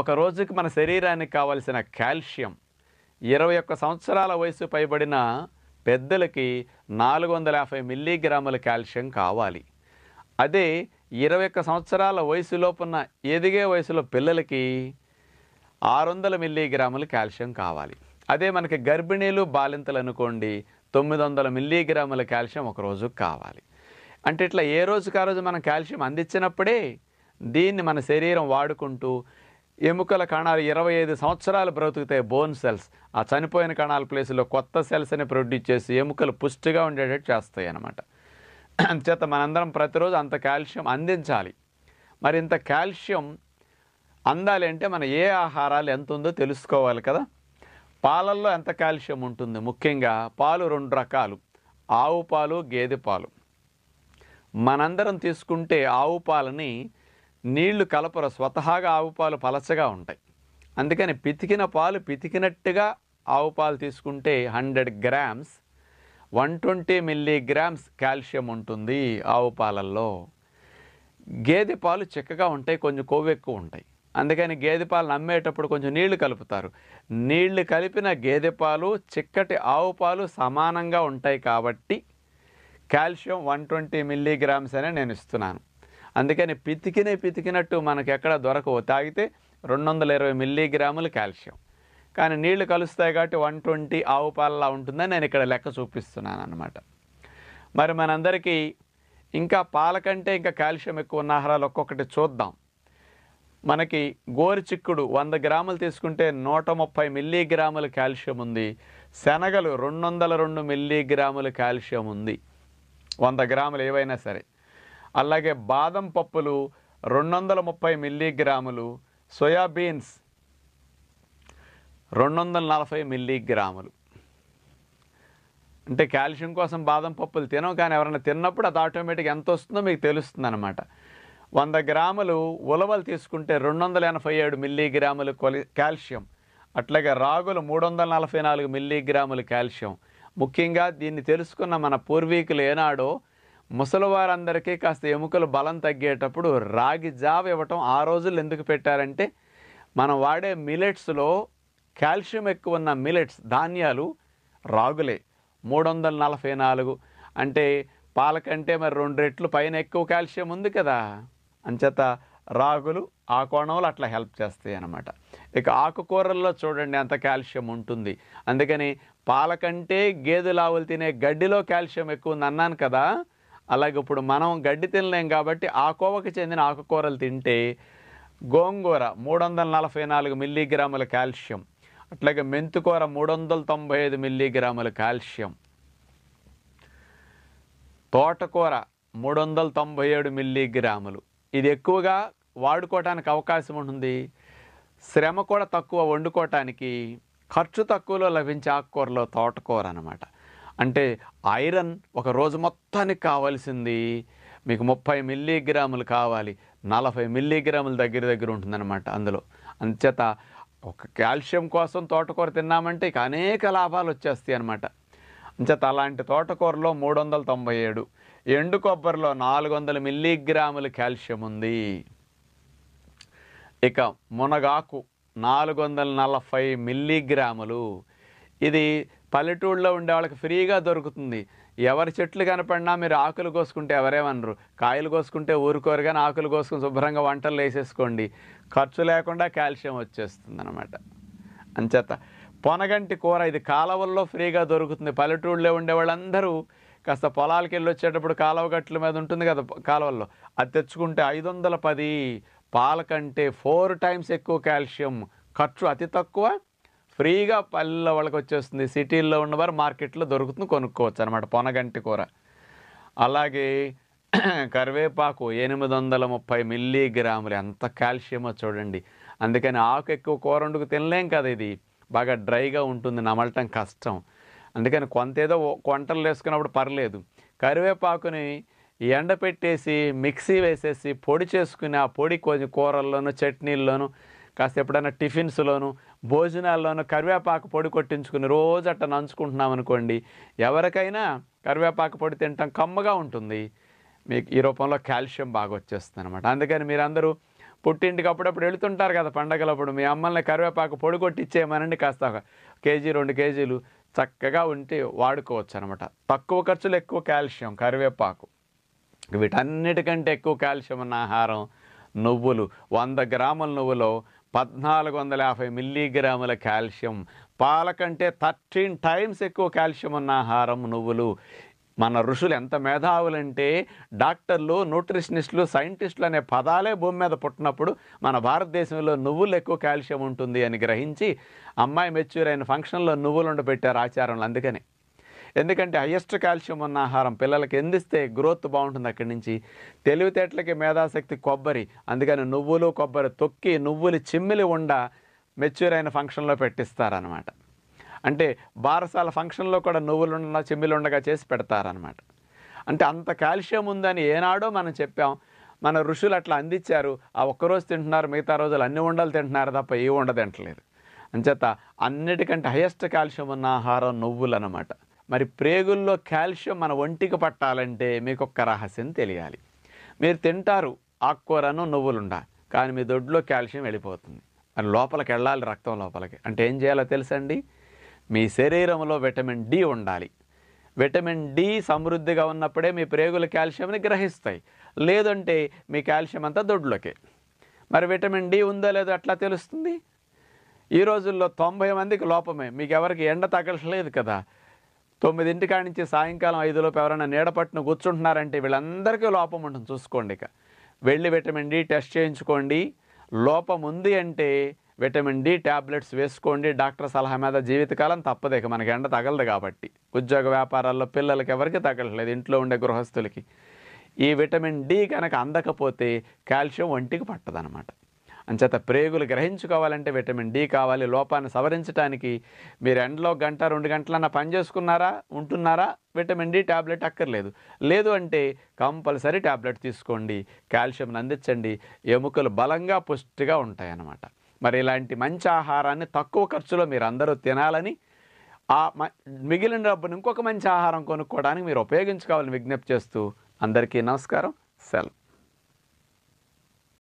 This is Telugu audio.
ఒక రోజుకి మన శరీరానికి కావలసిన కాల్షియం ఇరవై ఒక్క సంవత్సరాల వయసు పైబడిన పెద్దలకి నాలుగు వందల యాభై మిల్లీగ్రాముల కాల్షియం కావాలి అదే ఇరవై ఒక్క సంవత్సరాల వయసులోపున్న ఎదిగే వయసులో పిల్లలకి ఆరు వందల మిల్లీగ్రాముల కాల్షియం కావాలి అదే మనకి గర్భిణీలు బాలింతలు అనుకోండి తొమ్మిది వందల మిల్లీగ్రాముల కాల్షియం ఒక రోజుకు కావాలి అంటే ఇట్లా ఏ రోజుకి ఆ రోజు మనం కాల్షియం అందించినప్పుడే దీన్ని మన శరీరం వాడుకుంటూ ఎముకల కణాలు ఇరవై ఐదు సంవత్సరాలు బ్రతుకుతాయి బోన్ సెల్స్ ఆ చనిపోయిన కణాల ప్లేస్లో కొత్త సెల్స్ అని ప్రొడ్యూస్ చేసి ఎముకలు పుష్టిగా ఉండేటట్టు చేస్తాయి అన్నమాట చేత మనందరం ప్రతిరోజు అంత కాల్షియం అందించాలి మరి ఇంత కాల్షియం అందాలి అంటే మన ఏ ఆహారాలు ఎంత ఉందో తెలుసుకోవాలి కదా పాలల్లో ఎంత కాల్షియం ఉంటుంది ముఖ్యంగా పాలు రెండు రకాలు ఆవు పాలు గేదె పాలు మనందరం తీసుకుంటే ఆవు పాలని నీళ్లు కలపరు స్వతహాగా ఆవు పాలు పలచగా ఉంటాయి అందుకని పితికిన పాలు పితికినట్టుగా ఆవు పాలు తీసుకుంటే hundred grams one twenty milligrams calcium ఉంటుంది ఆవు పాలల్లో గేదె పాలు చిక్కగా ఉంటాయి కొంచెం కొవ్వు ఎక్కువ ఉంటాయి అందుకని గేదె పాలను అమ్మేటప్పుడు కొంచెం నీళ్లు కలుపుతారు నీళ్లు కలిపిన గేదె పాలు చిక్కటి ఆవు పాలు సమానంగా ఉంటాయి కాబట్టి కాల్షియం వన్ ట్వంటీ మిల్లీగ్రామ్స్ అనే నేను ఇస్తున్నాను అందుకని పితికినే పితికినట్టు మనకు ఎక్కడ దొరకవు తాగితే రెండు వందల ఇరవై మిల్లీగ్రాములు కాల్షియం కానీ నీళ్లు కలుస్తాయి కాబట్టి వన్ ట్వంటీ ఆవు పాలలా ఉంటుందని నేను ఇక్కడ లెక్క చూపిస్తున్నాను అనమాట మరి మనందరికీ ఇంకా పాల కంటే ఇంకా కాల్షియం ఎక్కువ ఉన్న ఆహారాలు ఒక్కొక్కటి చూద్దాం మనకి గోరుచిక్కుడు వంద గ్రాములు తీసుకుంటే నూట ముప్పై గ్రాములు కాల్షియం ఉంది శనగలు రెండు వందల రెండు గ్రాములు కాల్షియం ఉంది వంద గ్రాములు ఏవైనా సరే అలాగే బాదం పప్పులు రెండు వందల ముప్పై మిల్లీగ్రాములు సోయాబీన్స్ రెండు వందల నలభై మిల్లీగ్రాములు అంటే కాల్షియం కోసం బాదం పప్పులు తినం కానీ ఎవరైనా తిన్నప్పుడు అది ఆటోమేటిక్ ఎంత వస్తుందో మీకు తెలుస్తుంది అనమాట వంద గ్రాములు ఉలవలు తీసుకుంటే రెండు వందల ఎనభై ఏడు మిల్లీగ్రాములు కాల్షియం అట్లాగే రాగులు మూడు వందల నలభై నాలుగు మిల్లీగ్రాములు కాల్షియం ముఖ్యంగా దీన్ని తెలుసుకున్న మన పూర్వీకులు ఏనాడో ముసలివారందరికీ కాస్త ఎముకలు బలం తగ్గేటప్పుడు రాగి జావ ఇవ్వటం ఆ రోజుల్లో ఎందుకు పెట్టారంటే మనం వాడే మిలెట్స్లో కాల్షియం ఎక్కువ ఉన్న మిలెట్స్ ధాన్యాలు రాగులే మూడు వందల నలభై నాలుగు అంటే పాల కంటే మరి రెండు రెట్లు పైన ఎక్కువ కాల్షియం ఉంది కదా అంచేత రాగులు ఆ కోణంలో అట్లా హెల్ప్ చేస్తాయి అన్నమాట ఇక ఆకుకూరల్లో చూడండి అంత కాల్షియం ఉంటుంది అందుకని పాలకంటే గేదెలు ఆవులు తినే గడ్డిలో కాల్షియం ఎక్కువ ఉంది అన్నాను కదా అలాగే ఇప్పుడు మనం గడ్డి తినలేం కాబట్టి ఆ కోవకు చెందిన ఆకుకూరలు తింటే గోంగూర మూడు వందల నలభై నాలుగు మిల్లీగ్రాముల కాల్షియం అట్లాగే మెంతుకూర మూడు వందల తొంభై ఐదు మిల్లీగ్రాముల కాల్షియం తోటకూర మూడు వందల తొంభై ఏడు మిల్లీగ్రాములు ఇది ఎక్కువగా వాడుకోవటానికి అవకాశం ఉంటుంది శ్రమ కూడా తక్కువ వండుకోవటానికి ఖర్చు తక్కువలో లభించే ఆకుకూరలో తోటకూర అనమాట అంటే ఐరన్ ఒక రోజు మొత్తానికి కావాల్సింది మీకు ముప్పై మిల్లీగ్రాములు కావాలి నలభై మిల్లీగ్రాముల దగ్గర దగ్గర ఉంటుందన్నమాట అందులో అంచేత ఒక కాల్షియం కోసం తోటకూర తిన్నామంటే ఇక అనేక లాభాలు వచ్చేస్తాయి అనమాట అంచేత అలాంటి తోటకూరలో మూడు వందల తొంభై ఏడు ఎండు కొబ్బరిలో నాలుగు వందల మిల్లీగ్రాములు కాల్షియం ఉంది ఇక మునగాకు నాలుగు వందల నలభై మిల్లీగ్రాములు ఇది పల్లెటూళ్ళలో ఉండే వాళ్ళకి ఫ్రీగా దొరుకుతుంది ఎవరి చెట్లు కనపడినా మీరు ఆకులు కోసుకుంటే ఎవరేమనరు కాయలు కోసుకుంటే ఊరుకోరు కానీ ఆకులు కోసుకుని శుభ్రంగా వంటలు వేసేసుకోండి ఖర్చు లేకుండా కాల్షియం వచ్చేస్తుంది అనమాట అంచేత పొనగంటి కూర ఇది కాలవల్లో ఫ్రీగా దొరుకుతుంది పల్లెటూళ్ళలో ఉండే వాళ్ళందరూ కాస్త పొలాలకి వెళ్ళి వచ్చేటప్పుడు కాలువ గట్ల మీద ఉంటుంది కదా కాలువల్లో అది తెచ్చుకుంటే ఐదు వందల పది పాల కంటే ఫోర్ టైమ్స్ ఎక్కువ కాల్షియం ఖర్చు అతి తక్కువ ఫ్రీగా పల్లెల్లో వాళ్ళకి వచ్చేస్తుంది సిటీల్లో ఉన్నవారు మార్కెట్లో దొరుకుతుంది కొనుక్కోవచ్చు అనమాట పొనగంటి కూర అలాగే కరివేపాకు ఎనిమిది వందల ముప్పై మిల్లీగ్రాములు ఎంత కాల్షియమో చూడండి అందుకని ఆకు ఎక్కువ కూర వండుకు తినలేం కదా ఇది బాగా డ్రైగా ఉంటుంది నమలటం కష్టం అందుకని కొంత ఏదో కొంటలు వేసుకున్నప్పుడు పర్లేదు కరివేపాకుని ఎండ పెట్టేసి మిక్సీ వేసేసి పొడి చేసుకుని ఆ పొడి కొంచెం కూరల్లోనూ చట్నీల్లోనూ కాస్త ఎప్పుడైనా టిఫిన్స్లోనూ భోజనాల్లోనూ కరివేపాకు పొడి కొట్టించుకుని రోజు అట్ట నంచుకుంటున్నాం అనుకోండి ఎవరికైనా కరివేపాకు పొడి తింటాం కమ్మగా ఉంటుంది మీకు ఈ రూపంలో కాల్షియం బాగా వచ్చేస్తుంది అనమాట అందుకని మీరందరూ పుట్టింటికి అప్పుడప్పుడు వెళుతుంటారు కదా పండగలప్పుడు మీ అమ్మల్ని కరివేపాకు పొడి కొట్టిచ్చేయమనండి కాస్త ఒక కేజీ రెండు కేజీలు చక్కగా ఉంటే వాడుకోవచ్చు అనమాట తక్కువ ఖర్చులు ఎక్కువ కాల్షియం కరివేపాకు వీటన్నిటికంటే ఎక్కువ కాల్షియం ఉన్న ఆహారం నువ్వులు వంద గ్రాముల నువ్వులో పద్నాలుగు వందల యాభై మిల్లీగ్రాముల కాల్షియం పాలకంటే థర్టీన్ టైమ్స్ ఎక్కువ కాల్షియం ఉన్న ఆహారం నువ్వులు మన ఋషులు ఎంత మేధావులంటే డాక్టర్లు న్యూట్రిషనిస్టులు సైంటిస్టులు అనే పదాలే భూమి మీద పుట్టినప్పుడు మన భారతదేశంలో నువ్వులు ఎక్కువ కాల్షియం ఉంటుంది అని గ్రహించి అమ్మాయి మెచ్యూర్ అయిన ఫంక్షన్లో నువ్వులు ఉండబెట్టారు ఆచారంలో అందుకని ఎందుకంటే హయ్యెస్ట్ కాల్షియం ఉన్న ఆహారం పిల్లలకి ఎందిస్తే గ్రోత్ బాగుంటుంది అక్కడి నుంచి తెలివితేటలకి మేధాశక్తి కొబ్బరి అందుకని నువ్వులు కొబ్బరి తొక్కి నువ్వులు చిమ్మిలి ఉండ మెచ్యూర్ అయిన ఫంక్షన్లో పెట్టిస్తారనమాట అంటే బారసాల ఫంక్షన్లో కూడా నువ్వులు ఉండగా చిమ్మిలు ఉండగా చేసి పెడతారనమాట అంటే అంత కాల్షియం ఉందని ఏనాడో మనం చెప్పాం మన ఋషులు అట్లా అందించారు ఆ ఒక్కరోజు తింటున్నారు మిగతా రోజులు అన్ని ఉండలు తింటున్నారు తప్ప ఏ వండ తింటలేదు అంచేత అన్నిటికంటే హయ్యెస్ట్ కాల్షియం ఉన్న ఆహారం నువ్వులు అనమాట మరి ప్రేగుల్లో కాల్షియం మన ఒంటికి పట్టాలంటే మీకు ఒక్క రహస్యం తెలియాలి మీరు తింటారు ఆకుకూరను నువ్వులుండ కానీ మీ దొడ్లో కాల్షియం వెళ్ళిపోతుంది మరి లోపలికి వెళ్ళాలి రక్తం లోపలికి అంటే ఏం చేయాలో తెలుసండి మీ శరీరంలో విటమిన్ డి ఉండాలి విటమిన్ డి సమృద్ధిగా ఉన్నప్పుడే మీ ప్రేగులు కాల్షియంని గ్రహిస్తాయి లేదంటే మీ కాల్షియం అంతా దొడ్లోకే మరి విటమిన్ డి ఉందో లేదో అట్లా తెలుస్తుంది ఈ రోజుల్లో తొంభై మందికి లోపమే మీకు ఎవరికి ఎండ తగలట్లేదు కదా తొమ్మిదింటికాడి నుంచి సాయంకాలం ఐదులోపు ఎవరైనా నీడపట్టును కూర్చుంటున్నారంటే వీళ్ళందరికీ లోపం ఉంటుంది చూసుకోండి ఇక వెళ్ళి విటమిన్ డి టెస్ట్ చేయించుకోండి లోపం ఉంది అంటే విటమిన్ డి ట్యాబ్లెట్స్ వేసుకోండి డాక్టర్ సలహా మీద జీవితకాలం తప్పదు ఇక మనకి ఎండ తగలదు కాబట్టి ఉద్యోగ వ్యాపారాల్లో పిల్లలకి ఎవరికి తగలట్లేదు ఇంట్లో ఉండే గృహస్థులకి ఈ విటమిన్ డి కనుక అందకపోతే కాల్షియం ఒంటికి పట్టదనమాట అంచేత ప్రేగులు గ్రహించుకోవాలంటే విటమిన్ డి కావాలి లోపాన్ని సవరించడానికి మీరు ఎండలో గంట రెండు గంటలన్నా పని చేసుకున్నారా ఉంటున్నారా విటమిన్ డి ట్యాబ్లెట్ అక్కర్లేదు లేదు అంటే కంపల్సరీ ట్యాబ్లెట్ తీసుకోండి కాల్షియంని అందించండి ఎముకలు బలంగా పుష్టిగా ఉంటాయన్నమాట మరి ఇలాంటి మంచి ఆహారాన్ని తక్కువ ఖర్చులో మీరు అందరూ తినాలని ఆ మిగిలిన డబ్బును ఇంకొక మంచి ఆహారం కొనుక్కోవడానికి మీరు ఉపయోగించుకోవాలని విజ్ఞప్తి చేస్తూ అందరికీ నమస్కారం సెలవు